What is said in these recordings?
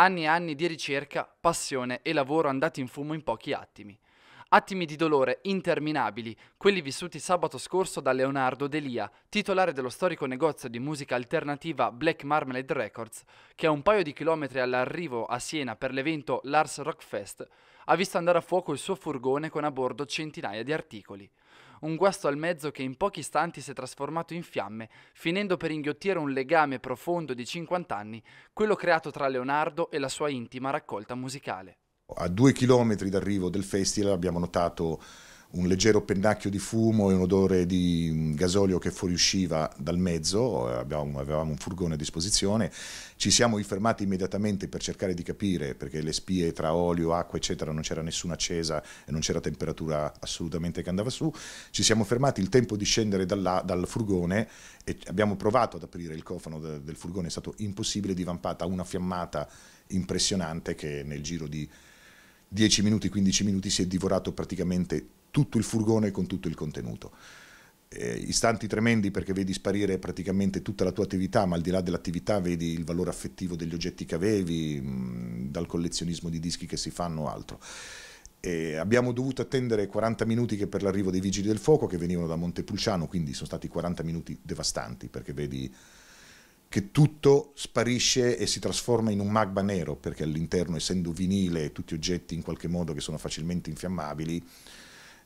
Anni e anni di ricerca, passione e lavoro andati in fumo in pochi attimi. Attimi di dolore interminabili, quelli vissuti sabato scorso da Leonardo Delia, titolare dello storico negozio di musica alternativa Black Marmalade Records, che a un paio di chilometri all'arrivo a Siena per l'evento Lars Rockfest ha visto andare a fuoco il suo furgone con a bordo centinaia di articoli un guasto al mezzo che in pochi istanti si è trasformato in fiamme, finendo per inghiottire un legame profondo di 50 anni, quello creato tra Leonardo e la sua intima raccolta musicale. A due chilometri d'arrivo del festival abbiamo notato un leggero pennacchio di fumo e un odore di mm, gasolio che fuoriusciva dal mezzo, Abbiamo, avevamo un furgone a disposizione, ci siamo fermati immediatamente per cercare di capire, perché le spie tra olio, acqua eccetera non c'era nessuna accesa e non c'era temperatura assolutamente che andava su, ci siamo fermati il tempo di scendere dalla, dal furgone e abbiamo provato ad aprire il cofano de, del furgone, è stato impossibile, divampata una fiammata impressionante che nel giro di 10 minuti, 15 minuti si è divorato praticamente tutto il furgone con tutto il contenuto. Eh, istanti tremendi perché vedi sparire praticamente tutta la tua attività, ma al di là dell'attività vedi il valore affettivo degli oggetti che avevi, mh, dal collezionismo di dischi che si fanno altro. E abbiamo dovuto attendere 40 minuti che per l'arrivo dei vigili del fuoco che venivano da Montepulciano, quindi sono stati 40 minuti devastanti perché vedi che tutto sparisce e si trasforma in un magma nero perché all'interno, essendo vinile, tutti oggetti in qualche modo che sono facilmente infiammabili,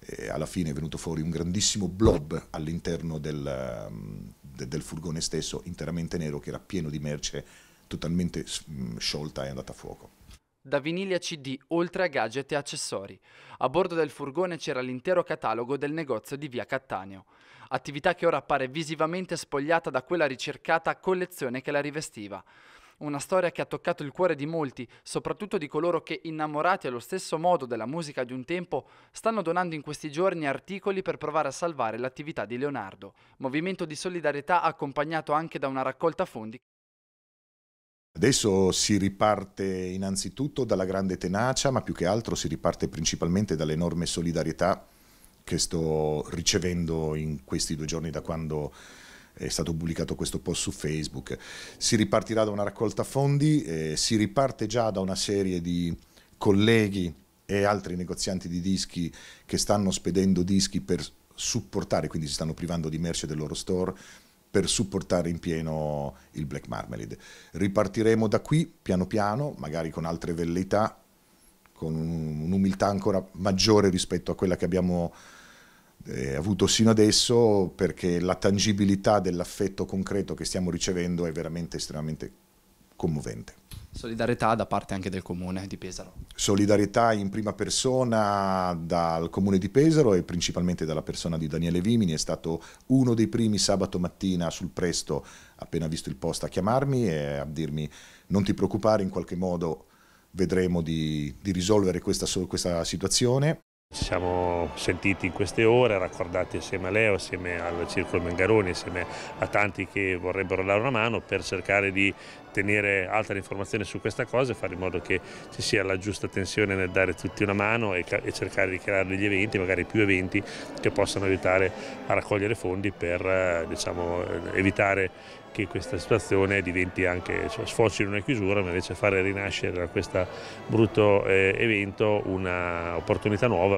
eh, alla fine è venuto fuori un grandissimo blob all'interno del, um, de, del, furgone stesso, interamente nero, che era pieno di merce totalmente mm, sciolta e andata a fuoco. Da vinili a CD, oltre a gadget e accessori. A bordo del furgone c'era l'intero catalogo del negozio di via Cattaneo, attività che ora appare visivamente spogliata da quella ricercata collezione che la rivestiva una storia che ha toccato il cuore di molti, soprattutto di coloro che, innamorati allo stesso modo della musica di un tempo, stanno donando in questi giorni articoli per provare a salvare l'attività di Leonardo, movimento di solidarietà accompagnato anche da una raccolta fondi. Adesso si riparte innanzitutto dalla grande tenacia, ma più che altro si riparte principalmente dall'enorme solidarietà che sto ricevendo in questi due giorni da quando è stato pubblicato questo post su Facebook. Si ripartirà da una raccolta fondi, eh, si riparte già da una serie di colleghi e altri negozianti di dischi che stanno spedendo dischi per supportare, quindi si stanno privando di merce del loro store per supportare in pieno il Black Marmalade. Ripartiremo da qui piano piano, magari con altre velleità, con un'umiltà ancora maggiore rispetto a quella che abbiamo eh, avuto sino adesso perché la tangibilità dell'affetto concreto che stiamo ricevendo è veramente estremamente commovente. Solidarietà da parte anche del comune di Pesaro. Solidarietà in prima persona dal comune di Pesaro e principalmente dalla persona di Daniele Vimini, è stato uno dei primi sabato mattina sul presto, appena visto il post, a chiamarmi e a dirmi non ti preoccupare, in qualche modo vedremo di, di risolvere questa, questa situazione. Ci siamo sentiti in queste ore, raccordati assieme a Leo, assieme al Circolo Mangaroni, assieme a tanti che vorrebbero dare una mano per cercare di tenere altre informazioni su questa cosa e fare in modo che ci sia la giusta tensione nel dare tutti una mano e, e cercare di creare degli eventi, magari più eventi, che possano aiutare a raccogliere fondi per eh, diciamo, eh, evitare che questa situazione diventi anche, cioè, sfoci in una chiusura, ma invece fare rinascere da questo brutto eh, evento un'opportunità nuova.